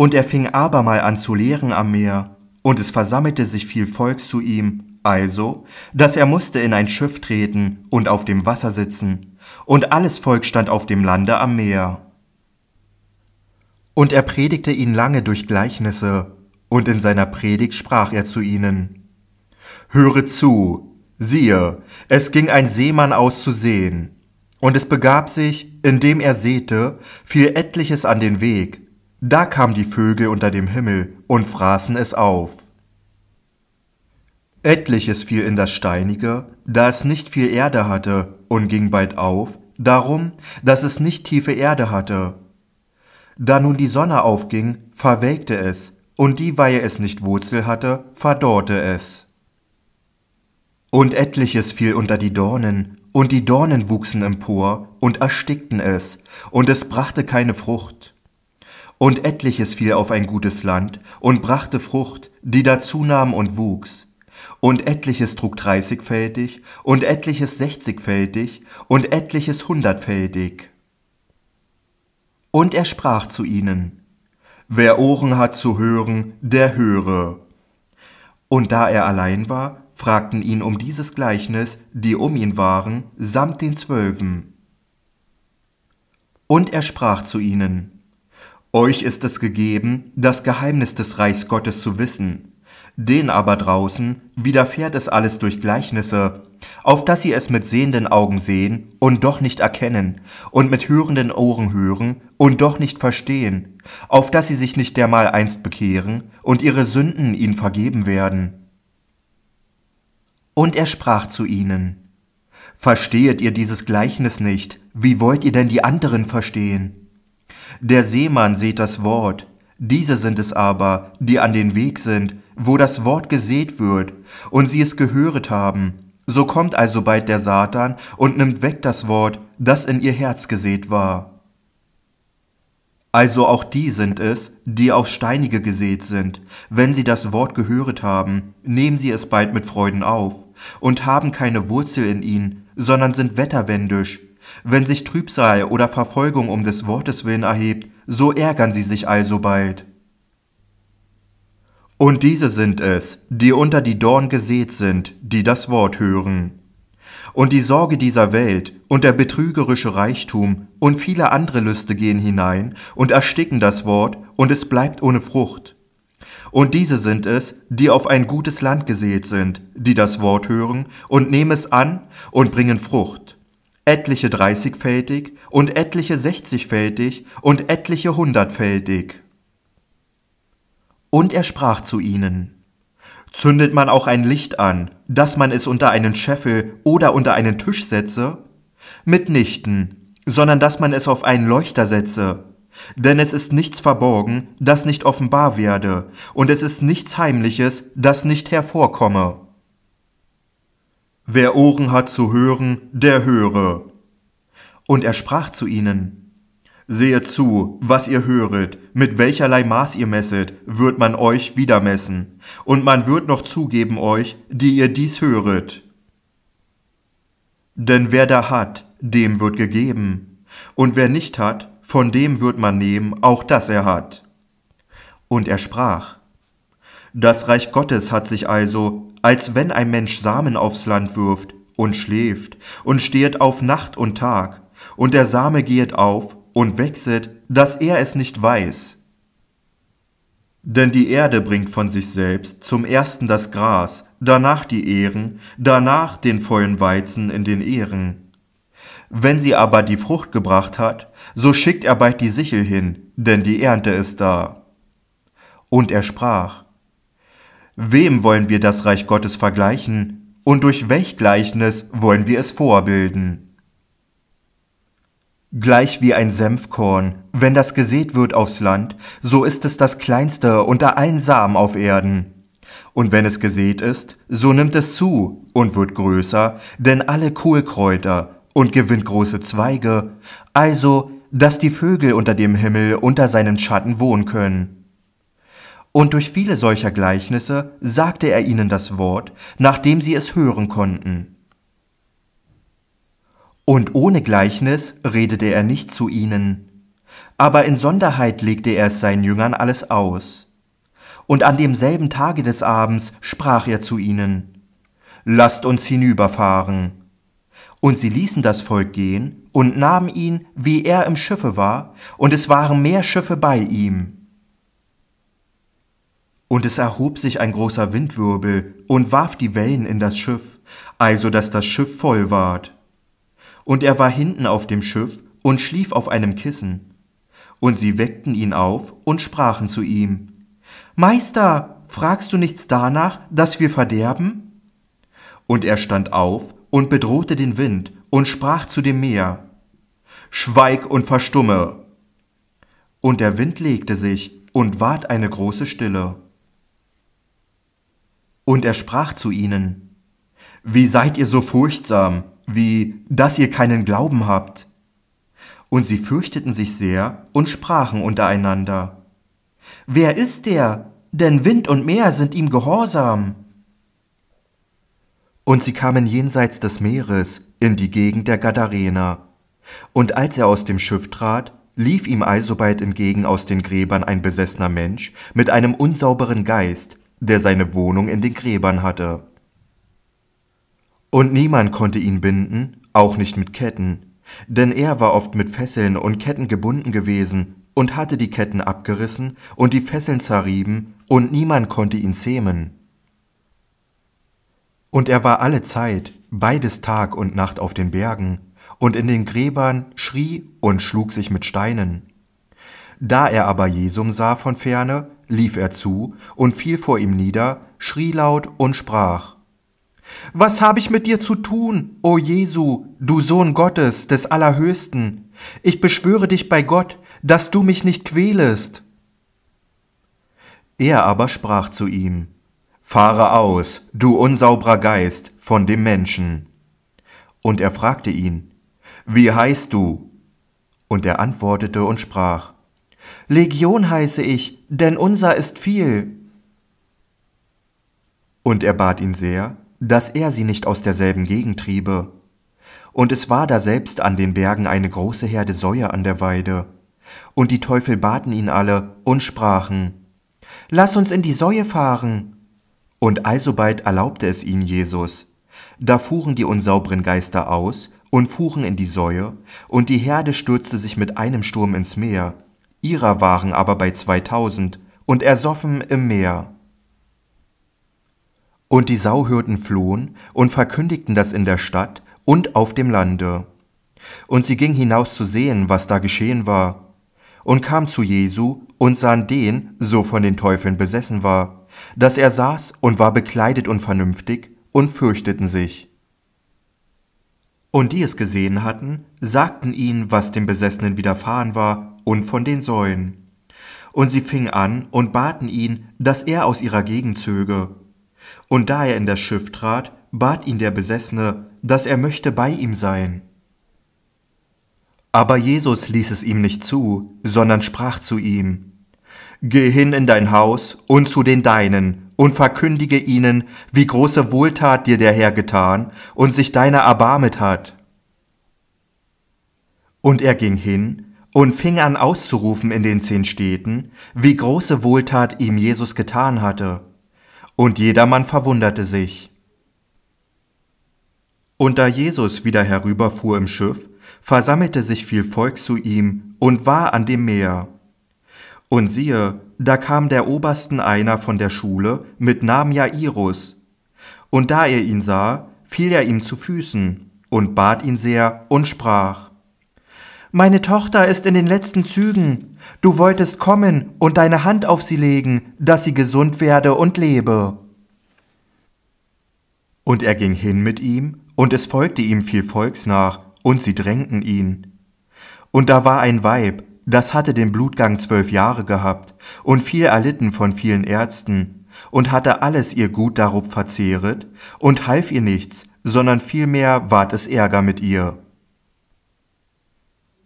Und er fing abermal an zu lehren am Meer, und es versammelte sich viel Volk zu ihm, also, dass er musste in ein Schiff treten und auf dem Wasser sitzen, und alles Volk stand auf dem Lande am Meer. Und er predigte ihn lange durch Gleichnisse, und in seiner Predigt sprach er zu ihnen, Höre zu, siehe, es ging ein Seemann aus zu sehen, und es begab sich, indem er säte, fiel etliches an den Weg, da kamen die Vögel unter dem Himmel und fraßen es auf. Etliches fiel in das Steinige, da es nicht viel Erde hatte, und ging bald auf, darum, dass es nicht tiefe Erde hatte. Da nun die Sonne aufging, verwelkte es, und die, weil es nicht Wurzel hatte, verdorrte es. Und etliches fiel unter die Dornen, und die Dornen wuchsen empor und erstickten es, und es brachte keine Frucht. Und etliches fiel auf ein gutes Land und brachte Frucht, die da zunahm und wuchs. Und etliches trug dreißigfältig und etliches sechzigfältig und etliches hundertfältig. Und er sprach zu ihnen, Wer Ohren hat zu hören, der höre. Und da er allein war, fragten ihn um dieses Gleichnis, die um ihn waren, samt den Zwölfen. Und er sprach zu ihnen, euch ist es gegeben, das Geheimnis des Reichs Gottes zu wissen. Den aber draußen widerfährt es alles durch Gleichnisse, auf dass sie es mit sehenden Augen sehen und doch nicht erkennen, und mit hörenden Ohren hören und doch nicht verstehen, auf dass sie sich nicht dermal einst bekehren und ihre Sünden ihnen vergeben werden. Und er sprach zu ihnen, Verstehet ihr dieses Gleichnis nicht, wie wollt ihr denn die anderen verstehen? Der Seemann seht das Wort. Diese sind es aber, die an den Weg sind, wo das Wort gesät wird, und sie es gehöret haben. So kommt also bald der Satan und nimmt weg das Wort, das in ihr Herz gesät war. Also auch die sind es, die auf Steinige gesät sind. Wenn sie das Wort gehöret haben, nehmen sie es bald mit Freuden auf, und haben keine Wurzel in ihnen, sondern sind wetterwendisch, wenn sich Trübsal oder Verfolgung um des Wortes willen erhebt, so ärgern sie sich alsobald. Und diese sind es, die unter die Dorn gesät sind, die das Wort hören. Und die Sorge dieser Welt und der betrügerische Reichtum und viele andere Lüste gehen hinein und ersticken das Wort, und es bleibt ohne Frucht. Und diese sind es, die auf ein gutes Land gesät sind, die das Wort hören und nehmen es an und bringen Frucht etliche dreißigfältig und etliche sechzigfältig und etliche hundertfältig. Und er sprach zu ihnen, Zündet man auch ein Licht an, dass man es unter einen Scheffel oder unter einen Tisch setze? Mitnichten, sondern dass man es auf einen Leuchter setze. Denn es ist nichts verborgen, das nicht offenbar werde, und es ist nichts Heimliches, das nicht hervorkomme. Wer Ohren hat zu hören, der höre. Und er sprach zu ihnen, Sehet zu, was ihr höret, mit welcherlei Maß ihr messet, wird man euch wieder messen, und man wird noch zugeben euch, die ihr dies höret. Denn wer da hat, dem wird gegeben, und wer nicht hat, von dem wird man nehmen, auch das er hat. Und er sprach, Das Reich Gottes hat sich also als wenn ein Mensch Samen aufs Land wirft und schläft und stehet auf Nacht und Tag, und der Same gehet auf und wechselt, dass er es nicht weiß. Denn die Erde bringt von sich selbst zum ersten das Gras, danach die Ähren, danach den vollen Weizen in den Ähren. Wenn sie aber die Frucht gebracht hat, so schickt er bald die Sichel hin, denn die Ernte ist da. Und er sprach, Wem wollen wir das Reich Gottes vergleichen und durch welch Gleichnis wollen wir es vorbilden? Gleich wie ein Senfkorn, wenn das gesät wird aufs Land, so ist es das kleinste unter allen Samen auf Erden. Und wenn es gesät ist, so nimmt es zu und wird größer, denn alle Kohlkräuter und gewinnt große Zweige, also dass die Vögel unter dem Himmel unter seinen Schatten wohnen können. Und durch viele solcher Gleichnisse sagte er ihnen das Wort, nachdem sie es hören konnten. Und ohne Gleichnis redete er nicht zu ihnen, aber in Sonderheit legte er es seinen Jüngern alles aus. Und an demselben Tage des Abends sprach er zu ihnen, Lasst uns hinüberfahren. Und sie ließen das Volk gehen und nahmen ihn, wie er im Schiffe war, und es waren mehr Schiffe bei ihm. Und es erhob sich ein großer Windwirbel und warf die Wellen in das Schiff, also dass das Schiff voll ward. Und er war hinten auf dem Schiff und schlief auf einem Kissen. Und sie weckten ihn auf und sprachen zu ihm, Meister, fragst du nichts danach, dass wir verderben? Und er stand auf und bedrohte den Wind und sprach zu dem Meer, Schweig und verstumme. Und der Wind legte sich und ward eine große Stille. Und er sprach zu ihnen, Wie seid ihr so furchtsam, wie dass ihr keinen Glauben habt? Und sie fürchteten sich sehr und sprachen untereinander, Wer ist der? Denn Wind und Meer sind ihm gehorsam. Und sie kamen jenseits des Meeres in die Gegend der Gadarener. Und als er aus dem Schiff trat, lief ihm alsobald entgegen aus den Gräbern ein besessener Mensch mit einem unsauberen Geist, der seine Wohnung in den Gräbern hatte. Und niemand konnte ihn binden, auch nicht mit Ketten, denn er war oft mit Fesseln und Ketten gebunden gewesen und hatte die Ketten abgerissen und die Fesseln zerrieben, und niemand konnte ihn zähmen. Und er war alle Zeit, beides Tag und Nacht auf den Bergen, und in den Gräbern schrie und schlug sich mit Steinen. Da er aber Jesum sah von ferne, lief er zu und fiel vor ihm nieder, schrie laut und sprach Was habe ich mit dir zu tun, o Jesu, du Sohn Gottes des Allerhöchsten? Ich beschwöre dich bei Gott, dass du mich nicht quälest. Er aber sprach zu ihm, Fahre aus, du unsauberer Geist von dem Menschen. Und er fragte ihn, Wie heißt du? Und er antwortete und sprach, Legion heiße ich, denn unser ist viel. Und er bat ihn sehr, dass er sie nicht aus derselben Gegend triebe. Und es war daselbst an den Bergen eine große Herde Säue an der Weide. Und die Teufel baten ihn alle und sprachen, Lass uns in die Säue fahren. Und alsobald erlaubte es ihnen Jesus. Da fuhren die unsauberen Geister aus und fuhren in die Säue, und die Herde stürzte sich mit einem Sturm ins Meer, ihrer waren aber bei zweitausend und ersoffen im Meer. Und die Sauhürden flohen und verkündigten das in der Stadt und auf dem Lande. Und sie ging hinaus zu sehen, was da geschehen war, und kam zu Jesu und sahen den, so von den Teufeln besessen war, dass er saß und war bekleidet und vernünftig, und fürchteten sich. Und die es gesehen hatten, sagten ihnen, was dem Besessenen widerfahren war und von den Säuen. Und sie fing an und baten ihn, dass er aus ihrer Gegend zöge. Und da er in das Schiff trat, bat ihn der Besessene, dass er möchte bei ihm sein. Aber Jesus ließ es ihm nicht zu, sondern sprach zu ihm, Geh hin in dein Haus und zu den Deinen und verkündige ihnen, wie große Wohltat dir der Herr getan und sich deiner erbarmet hat. Und er ging hin und fing an auszurufen in den zehn Städten, wie große Wohltat ihm Jesus getan hatte. Und jedermann verwunderte sich. Und da Jesus wieder herüberfuhr im Schiff, versammelte sich viel Volk zu ihm und war an dem Meer. Und siehe, da kam der Obersten einer von der Schule mit Namen Jairus. Und da er ihn sah, fiel er ihm zu Füßen und bat ihn sehr und sprach, Meine Tochter ist in den letzten Zügen, du wolltest kommen und deine Hand auf sie legen, dass sie gesund werde und lebe. Und er ging hin mit ihm, und es folgte ihm viel Volks nach, und sie drängten ihn. Und da war ein Weib, das hatte den Blutgang zwölf Jahre gehabt und viel erlitten von vielen Ärzten und hatte alles ihr Gut darob verzehret und half ihr nichts, sondern vielmehr ward es Ärger mit ihr.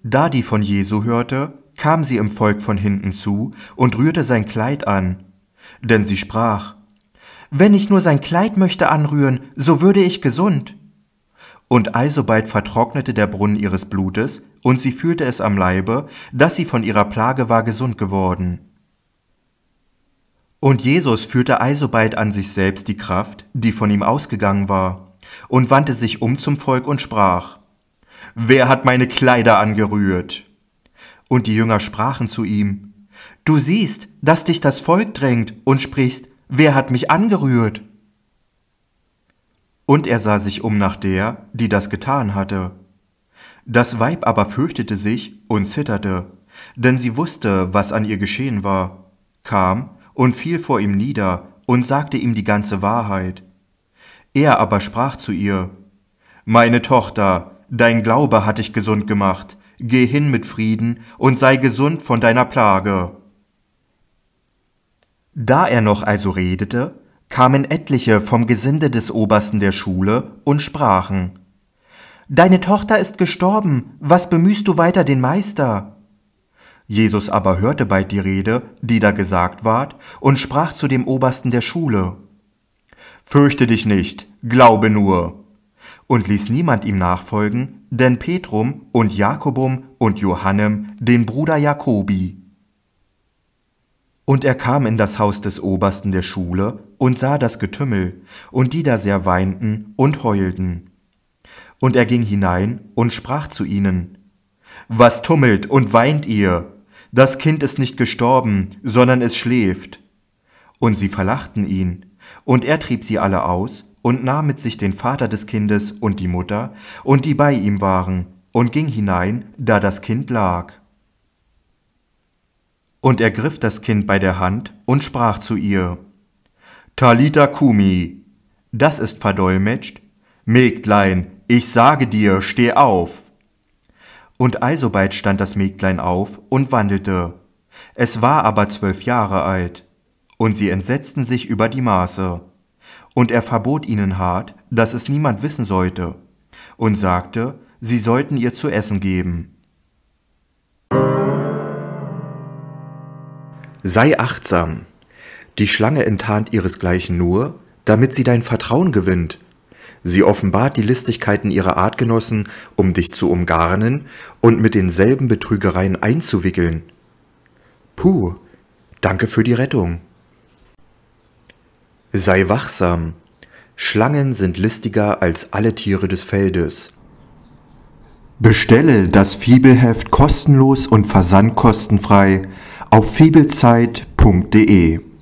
Da die von Jesu hörte, kam sie im Volk von hinten zu und rührte sein Kleid an, denn sie sprach, Wenn ich nur sein Kleid möchte anrühren, so würde ich gesund. Und alsobald vertrocknete der Brunnen ihres Blutes, und sie fühlte es am Leibe, dass sie von ihrer Plage war gesund geworden. Und Jesus führte alsobald an sich selbst die Kraft, die von ihm ausgegangen war, und wandte sich um zum Volk und sprach, Wer hat meine Kleider angerührt? Und die Jünger sprachen zu ihm, Du siehst, dass dich das Volk drängt und sprichst, Wer hat mich angerührt? Und er sah sich um nach der, die das getan hatte. Das Weib aber fürchtete sich und zitterte, denn sie wusste, was an ihr geschehen war, kam und fiel vor ihm nieder und sagte ihm die ganze Wahrheit. Er aber sprach zu ihr, Meine Tochter, dein Glaube hat dich gesund gemacht, geh hin mit Frieden und sei gesund von deiner Plage. Da er noch also redete, kamen etliche vom Gesinde des Obersten der Schule und sprachen, Deine Tochter ist gestorben, was bemühst du weiter den Meister? Jesus aber hörte bald die Rede, die da gesagt ward, und sprach zu dem Obersten der Schule, Fürchte dich nicht, glaube nur. Und ließ niemand ihm nachfolgen, denn Petrum und Jakobum und Johannem, den Bruder Jakobi. Und er kam in das Haus des Obersten der Schule und sah das Getümmel und die da sehr weinten und heulten. Und er ging hinein und sprach zu ihnen, Was tummelt und weint ihr? Das Kind ist nicht gestorben, sondern es schläft. Und sie verlachten ihn, und er trieb sie alle aus und nahm mit sich den Vater des Kindes und die Mutter und die bei ihm waren, und ging hinein, da das Kind lag. Und er griff das Kind bei der Hand und sprach zu ihr, Talita Kumi, das ist verdolmetscht, Mägdlein, ich sage dir, steh auf. Und alsobald stand das Mägdlein auf und wandelte. Es war aber zwölf Jahre alt. Und sie entsetzten sich über die Maße. Und er verbot ihnen hart, dass es niemand wissen sollte, und sagte, sie sollten ihr zu essen geben. Sei achtsam. Die Schlange enttarnt ihresgleichen nur, damit sie dein Vertrauen gewinnt Sie offenbart die Listigkeiten ihrer Artgenossen, um dich zu umgarnen und mit denselben Betrügereien einzuwickeln. Puh, danke für die Rettung. Sei wachsam. Schlangen sind listiger als alle Tiere des Feldes. Bestelle das Fiebelheft kostenlos und versandkostenfrei auf fiebelzeit.de